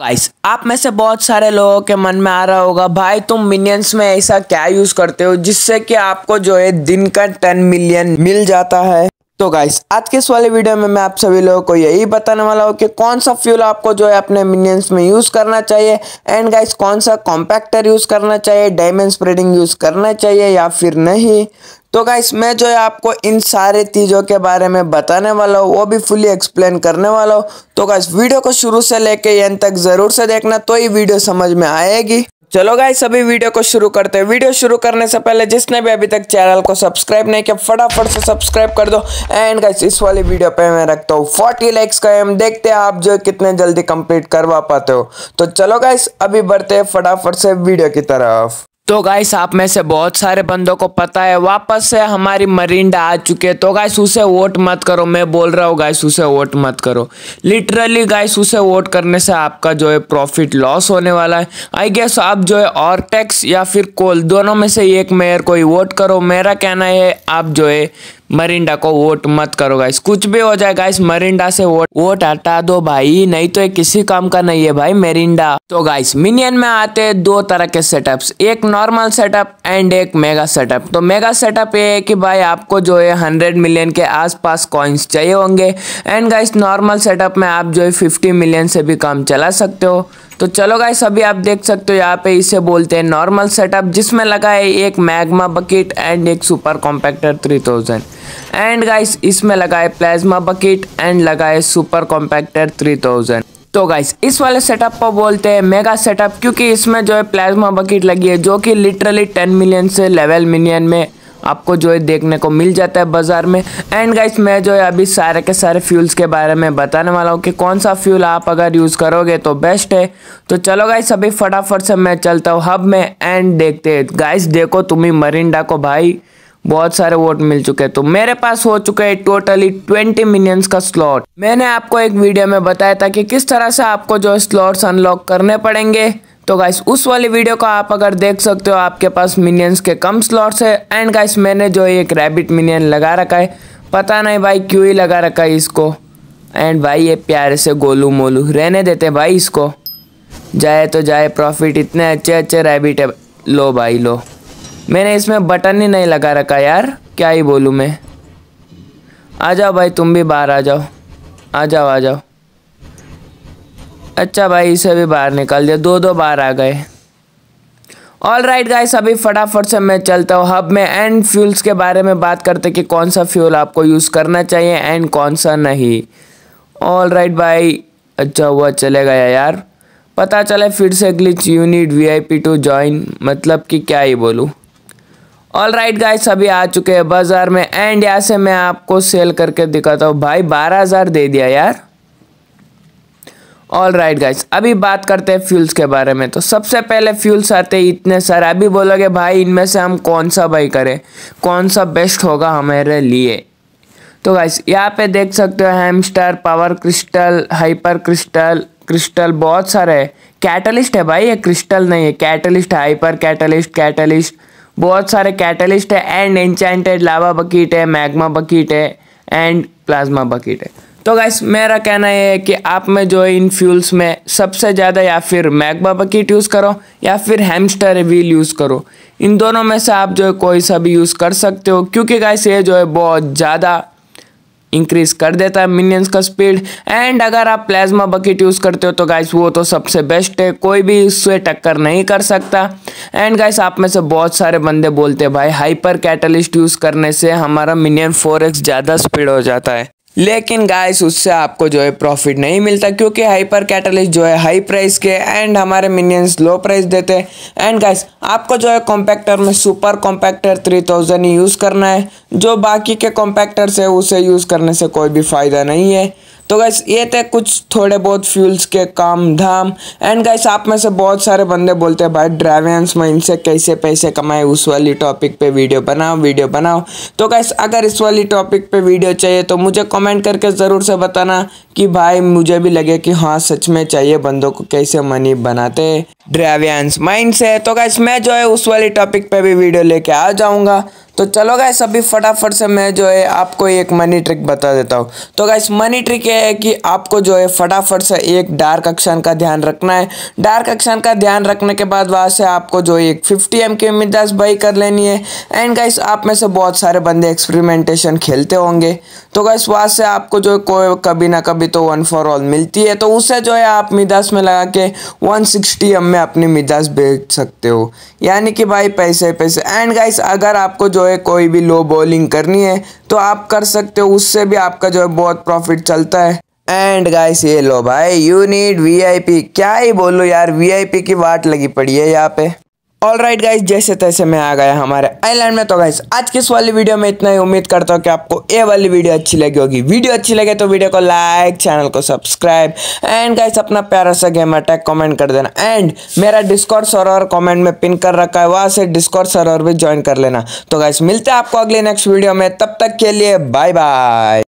guys आप में से बहुत सारे लोगों के मन में आ रहा होगा भाई तुम मिनियंस में ऐसा क्या यूज करते हो जिससे कि आपको जो है दिन का टेन मिलियन मिल जाता है तो गाइस आज के इस वाले वीडियो में मैं आप सभी लोगों को यही बताने वाला हूँ कि कौन सा फ्यूल आपको जो है अपने मिनियंस में यूज़ करना चाहिए एंड गाइस कौन सा कॉम्पैक्टर यूज़ करना चाहिए डायमंड स्प्रेडिंग यूज़ करना चाहिए या फिर नहीं तो गाइस मैं जो है आपको इन सारे चीज़ों के बारे में बताने वाला हूँ वो भी फुली एक्सप्लेन करने वाला हूँ तो गाइस वीडियो को शुरू से लेके एंड तक ज़रूर से देखना तो ये वीडियो समझ में आएगी चलो गाइस सभी वीडियो को शुरू करते हैं वीडियो शुरू करने से पहले जिसने भी अभी तक चैनल को सब्सक्राइब नहीं किया फटाफट से सब्सक्राइब कर दो एंड गाइस इस वाली वीडियो पे मैं रखता हूँ 40 लाइक्स का एम देखते हैं आप जो कितने जल्दी कंप्लीट करवा पाते हो तो चलो गाइस अभी बढ़ते हैं फटाफट से वीडियो की तरफ तो गाइस आप में से बहुत सारे बंदों को पता है वापस से हमारी मरिंडा आ चुके हैं तो गाइस उसे वोट मत करो मैं बोल रहा हूँ गाइस उसे वोट मत करो लिटरली गाइस उसे वोट करने से आपका जो है प्रॉफिट लॉस होने वाला है आई गेस आप जो है और टैक्स या फिर कोल दोनों में से एक मेयर को ही वोट करो मेरा कहना है आप जो है मरिंडा को वोट मत करो गाइस कुछ भी हो जाए गाइस मरिंडा से वोट वोट हटा दो भाई नहीं तो ये किसी काम का नहीं है भाई मरिंडा तो गाइस मिनियन में आते हैं दो तरह के सेटअप्स एक नॉर्मल सेटअप एंड एक मेगा सेटअप तो मेगा सेटअप ये है कि भाई आपको जो है हंड्रेड मिलियन के आसपास कॉइन्स चाहिए होंगे एंड गाइस नॉर्मल सेटअप में आप जो है फिफ्टी मिलियन से भी काम चला सकते हो तो चलो गाइस अभी आप देख सकते हो यहाँ पे इसे बोलते हैं नॉर्मल सेटअप जिसमें लगा है एक मैग्मा बकेट एंड एक super compactor three thousand and guys इसमें लगाए प्लाज्मा बकेट एंड लगाए सुपर कॉम्पैक्टर 3000 तो गाइस इस वाले सेटअप को बोलते हैं मेगा सेटअप क्योंकि इसमें जो है प्लाज्मा बकेट लगी है जो कि लिटरली 10 मिलियन से 11 मिलियन में आपको जो है देखने को मिल जाता है बाज़ार में एंड गाइस मैं जो है अभी सारे के सारे फ्यूल्स के बारे में बताने वाला हूँ कि कौन सा फ्यूल आप अगर यूज़ करोगे तो बेस्ट है तो चलो गाइस अभी फटाफट से मैं चलता हूँ हब में एंड देखते हैं गाइस देखो तुम्हें मरिंडा को भाई बहुत सारे वोट मिल चुके हैं तो मेरे पास हो चुके हैं टोटली ट्वेंटी मिलियंस का स्लॉट मैंने आपको एक वीडियो में बताया था कि किस तरह से आपको जो स्लॉट्स अनलॉक करने पड़ेंगे तो गाइस उस वाली वीडियो को आप अगर देख सकते हो आपके पास मिनियंस के कम स्लॉट्स है एंड गाइस मैंने जो एक रैबिट मिनियन लगा रखा है पता नहीं भाई क्यों ही लगा रखा है इसको एंड भाई ये प्यारे से गोलू मोलू रहने देते भाई इसको जाए तो जाए प्रॉफिट इतने अच्छे अच्छे रैबिट है लो भाई लो मैंने इसमें बटन ही नहीं लगा रखा यार क्या ही बोलूँ मैं आ जाओ भाई तुम भी बाहर आ जाओ आ जाओ आ जाओ अच्छा भाई इसे भी बाहर निकाल दिया दो दो बार आ गए ऑल राइट गाइस अभी फटाफट से मैं चलता हूँ हब में एंड फ्यूल्स के बारे में बात करते कि कौन सा फ्यूल आपको यूज़ करना चाहिए एंड कौन सा नहीं ऑल राइट भाई अच्छा हुआ चले गया यार पता चले फिर से glitch unit V I P to join मतलब कि क्या ही बोलूँ ऑल राइट गाइस सभी आ चुके हैं बाजार में एंड यहाँ से मैं आपको सेल करके दिखाता हूँ भाई बारह हज़ार दे दिया यार ऑल राइट गाइस अभी बात करते हैं फ्यूल्स के बारे में तो सबसे पहले फ्यूल्स आते हैं इतने सारे अभी बोलोगे भाई इनमें से हम कौन सा बाई करें कौन सा बेस्ट होगा हमारे लिए तो गाइस यहाँ पे देख सकते हो hamster power crystal hyper crystal crystal बहुत सारे है कैटलिस्ट है भाई ये क्रिस्टल नहीं है कैटलिस्ट हाइपर कैटलिस्ट कैटलिस्ट बहुत सारे कैटलिस्ट है एंड एनचैंटेड लावा बकीट है मैग्मा बकीट है एंड प्लाज्मा बकीट है तो गैस मेरा कहना यह है कि आप में जो है इन फ्यूल्स में सबसे ज़्यादा या फिर मैग्मा बकेट यूज़ करो या फिर हेमस्टर व्हील यूज़ करो इन दोनों में से आप जो है कोई सा भी यूज़ कर सकते हो क्योंकि गैस ये जो है बहुत ज़्यादा इंक्रीज कर देता है मिनियंस का स्पीड एंड अगर आप प्लाज्मा बकेट यूज़ करते हो तो गाइस वो तो सबसे बेस्ट है कोई भी इससे टक्कर नहीं कर सकता एंड गाइस आप में से बहुत सारे बंदे बोलते हैं भाई हाइपर कैटलिस्ट यूज़ करने से हमारा मिनियन फोर ज़्यादा स्पीड हो जाता है लेकिन गाइस उससे आपको जो है प्रॉफिट नहीं मिलता क्योंकि हाइपर कैटलिस्ट जो है हाई प्राइस के एंड हमारे मिनियंस लो प्राइस देते हैं एंड गाइस आपको जो है कॉम्पैक्टर में सुपर कॉम्पैक्टर 3000 थाउजेंड यूज़ करना है जो बाकी के कॉम्पैक्टर्स है उसे यूज़ करने से कोई भी फ़ायदा नहीं है तो गैस ये थे कुछ थोड़े बहुत फ्यूल्स के काम धाम एंड गैस आप में से बहुत सारे बंदे बोलते हैं भाई ड्राइवेंस में इनसे कैसे पैसे कमाए उस वाली टॉपिक पे वीडियो बनाओ वीडियो बनाओ तो गैस अगर इस वाली टॉपिक पे वीडियो चाहिए तो मुझे कमेंट करके ज़रूर से बताना कि भाई मुझे भी लगे कि हाँ सच में चाहिए बंदों को कैसे मनी बनाते ड्राइवेंस माइंड से तो गैस मैं जो है उस वाली टॉपिक पे भी वीडियो लेके आ जाऊँगा तो चलो गाइस अभी फटाफट से मैं जो है आपको एक मनी ट्रिक बता देता हूँ तो गाइस मनी ट्रिक ये है कि आपको जो है फटाफट से एक डार्क अक्षर का ध्यान रखना है डार्क अक्षर का ध्यान रखने के बाद वहाँ से आपको जो एक फिफ्टी एम की मिजाज बाई कर लेनी है एंड गाइस आप में से बहुत सारे बंदे एक्सपेरिमेंटेशन खेलते होंगे तो गाइस वहाँ से आपको जो कोई कभी ना कभी तो वन फॉर ऑल मिलती है तो उसे जो है आप मिजाज में लगा के वन सिक्सटी एम में अपनी मिजाज बेच सकते हो यानी कि भाई पैसे पैसे एंड गाइस अगर आपको जो है कोई भी लो बॉलिंग करनी है तो आप कर सकते हो उससे भी आपका जो है बहुत प्रॉफिट चलता है एंड गाइस ये लो भाई यू नीड वीआईपी क्या ही बोलो यार वीआईपी की वाट लगी पड़ी है यहाँ पे ऑल राइट गाइज जैसे तैसे मैं आ गया हमारे आईलैंड में तो गाइज आज की इस वाली वीडियो में इतना ही उम्मीद करता हूँ कि आपको ये वाली वीडियो अच्छी लगी होगी वीडियो अच्छी लगे तो वीडियो को लाइक चैनल को सब्सक्राइब एंड गाइज अपना प्यारा सा गेम अटैक कमेंट कर देना एंड मेरा डिस्कॉर्ड सर्वर कमेंट में पिन कर रखा है वहाँ से डिस्कॉर्ड सर्वर भी ज्वाइन कर लेना तो गाइज मिलते हैं आपको अगले नेक्स्ट वीडियो में तब तक के लिए बाय बाय